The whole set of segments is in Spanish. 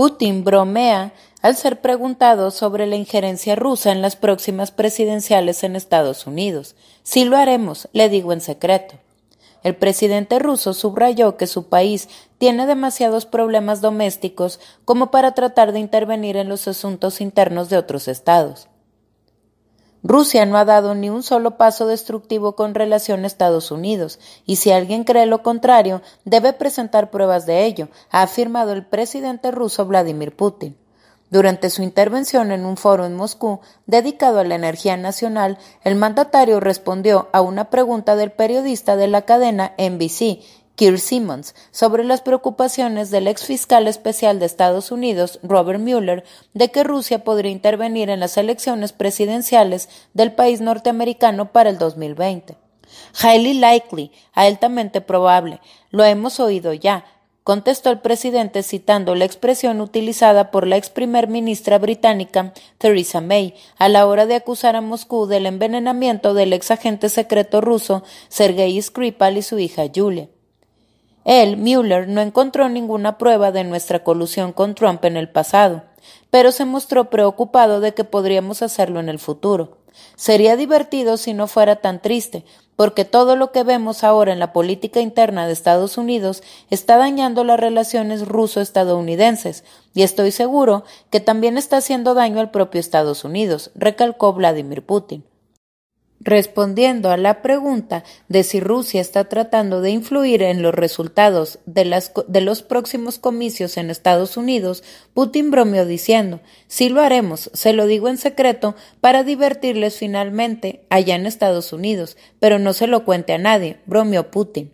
Putin bromea al ser preguntado sobre la injerencia rusa en las próximas presidenciales en Estados Unidos. Si lo haremos, le digo en secreto. El presidente ruso subrayó que su país tiene demasiados problemas domésticos como para tratar de intervenir en los asuntos internos de otros estados. Rusia no ha dado ni un solo paso destructivo con relación a Estados Unidos, y si alguien cree lo contrario, debe presentar pruebas de ello, ha afirmado el presidente ruso Vladimir Putin. Durante su intervención en un foro en Moscú dedicado a la energía nacional, el mandatario respondió a una pregunta del periodista de la cadena NBC Keir Simmons sobre las preocupaciones del ex fiscal especial de Estados Unidos, Robert Mueller, de que Rusia podría intervenir en las elecciones presidenciales del país norteamericano para el 2020. Highly likely, altamente probable, lo hemos oído ya, contestó el presidente citando la expresión utilizada por la ex primer ministra británica Theresa May a la hora de acusar a Moscú del envenenamiento del ex agente secreto ruso Sergei Skripal y su hija Julia. Él, Mueller, no encontró ninguna prueba de nuestra colusión con Trump en el pasado, pero se mostró preocupado de que podríamos hacerlo en el futuro. Sería divertido si no fuera tan triste, porque todo lo que vemos ahora en la política interna de Estados Unidos está dañando las relaciones ruso-estadounidenses, y estoy seguro que también está haciendo daño al propio Estados Unidos, recalcó Vladimir Putin. Respondiendo a la pregunta de si Rusia está tratando de influir en los resultados de, los próximos comicios en Estados Unidos, Putin bromeó diciendo, si sí lo haremos, se lo digo en secreto para divertirles finalmente allá en Estados Unidos, pero no se lo cuente a nadie, bromeó Putin.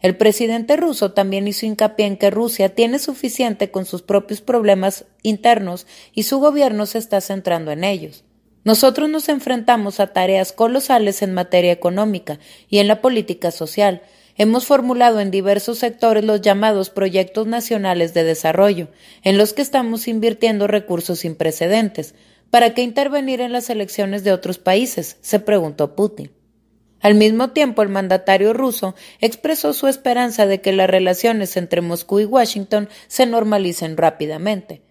El presidente ruso también hizo hincapié en que Rusia tiene suficiente con sus propios problemas internos y su gobierno se está centrando en ellos. Nosotros nos enfrentamos a tareas colosales en materia económica y en la política social. Hemos formulado en diversos sectores los llamados proyectos nacionales de desarrollo, en los que estamos invirtiendo recursos sin precedentes. ¿Para qué intervenir en las elecciones de otros países? se preguntó Putin. Al mismo tiempo, el mandatario ruso expresó su esperanza de que las relaciones entre Moscú y Washington se normalicen rápidamente.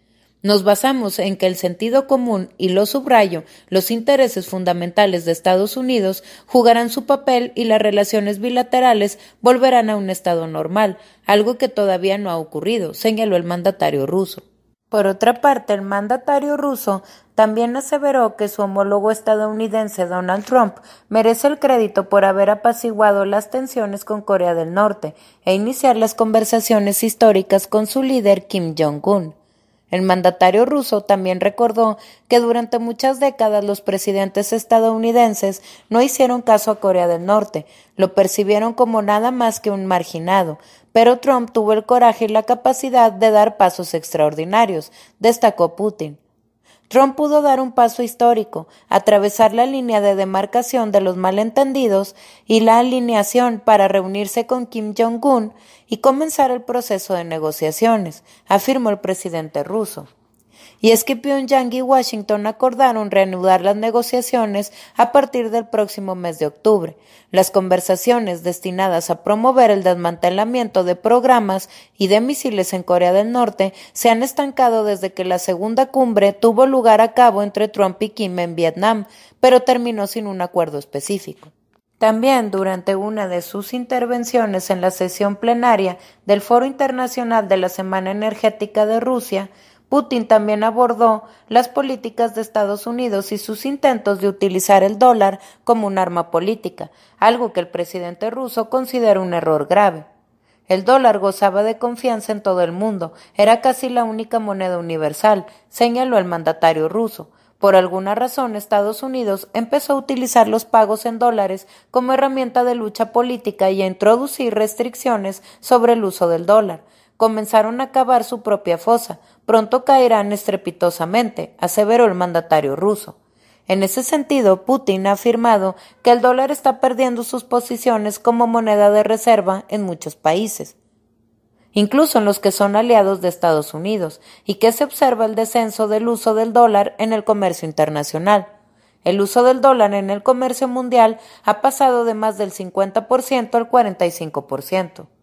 Nos basamos en que el sentido común y lo subrayo, los intereses fundamentales de Estados Unidos jugarán su papel y las relaciones bilaterales volverán a un estado normal, algo que todavía no ha ocurrido, señaló el mandatario ruso. Por otra parte, el mandatario ruso también aseveró que su homólogo estadounidense Donald Trump merece el crédito por haber apaciguado las tensiones con Corea del Norte e iniciar las conversaciones históricas con su líder Kim Jong-un. El mandatario ruso también recordó que durante muchas décadas los presidentes estadounidenses no hicieron caso a Corea del Norte, lo percibieron como nada más que un marginado, pero Trump tuvo el coraje y la capacidad de dar pasos extraordinarios, destacó Putin. Trump pudo dar un paso histórico, atravesar la línea de demarcación de los malentendidos y la alineación para reunirse con Kim Jong-un y comenzar el proceso de negociaciones, afirmó el presidente ruso y es que Pyongyang y Washington acordaron reanudar las negociaciones a partir del próximo mes de octubre. Las conversaciones destinadas a promover el desmantelamiento de programas y de misiles en Corea del Norte se han estancado desde que la segunda cumbre tuvo lugar a cabo entre Trump y Kim en Vietnam, pero terminó sin un acuerdo específico. También durante una de sus intervenciones en la sesión plenaria del Foro Internacional de la Semana Energética de Rusia, Putin también abordó las políticas de Estados Unidos y sus intentos de utilizar el dólar como un arma política, algo que el presidente ruso considera un error grave. El dólar gozaba de confianza en todo el mundo, era casi la única moneda universal, señaló el mandatario ruso. Por alguna razón, Estados Unidos empezó a utilizar los pagos en dólares como herramienta de lucha política y a introducir restricciones sobre el uso del dólar comenzaron a cavar su propia fosa. Pronto caerán estrepitosamente, aseveró el mandatario ruso. En ese sentido, Putin ha afirmado que el dólar está perdiendo sus posiciones como moneda de reserva en muchos países, incluso en los que son aliados de Estados Unidos, y que se observa el descenso del uso del dólar en el comercio internacional. El uso del dólar en el comercio mundial ha pasado de más del 50% al 45%.